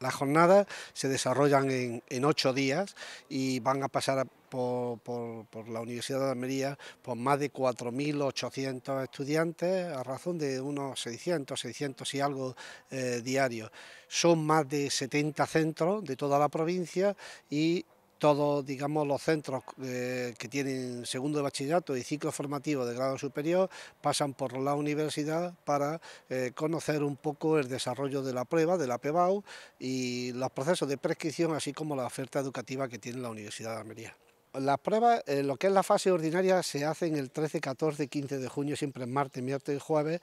Las jornadas se desarrollan en, ocho días y van a pasar por, la Universidad de Almería por más de 4.800 estudiantes a razón de unos 600, 600 y algo eh, diarios. Son más de 70 centros de toda la provincia y todos digamos los centros eh, que tienen segundo de bachillerato y ciclo formativo de grado superior pasan por la universidad para eh, conocer un poco el desarrollo de la prueba de la PEBAU y los procesos de prescripción así como la oferta educativa que tiene la Universidad de Almería. Las pruebas, eh, lo que es la fase ordinaria, se hacen el 13, 14, 15 de junio, siempre en martes, miércoles y jueves,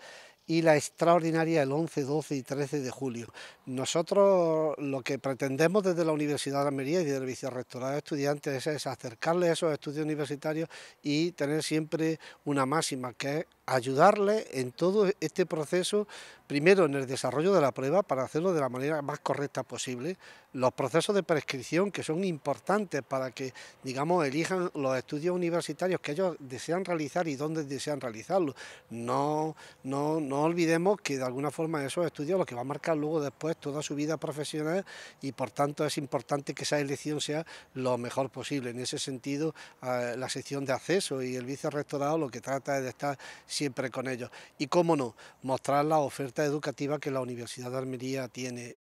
y la extraordinaria el 11, 12 y 13 de julio. Nosotros lo que pretendemos desde la Universidad de Almería y desde el Vicerrectorado de Estudiantes es acercarles esos estudios universitarios y tener siempre una máxima que es ayudarles en todo este proceso, primero en el desarrollo de la prueba para hacerlo de la manera más correcta posible, los procesos de prescripción que son importantes para que, digamos, elijan los estudios universitarios que ellos desean realizar y dónde desean realizarlos. no, no no olvidemos que de alguna forma esos estudios lo que va a marcar luego después toda su vida profesional y por tanto es importante que esa elección sea lo mejor posible. En ese sentido, la sección de acceso y el vicerrectorado lo que trata es de estar siempre con ellos. Y cómo no, mostrar la oferta educativa que la Universidad de Almería tiene.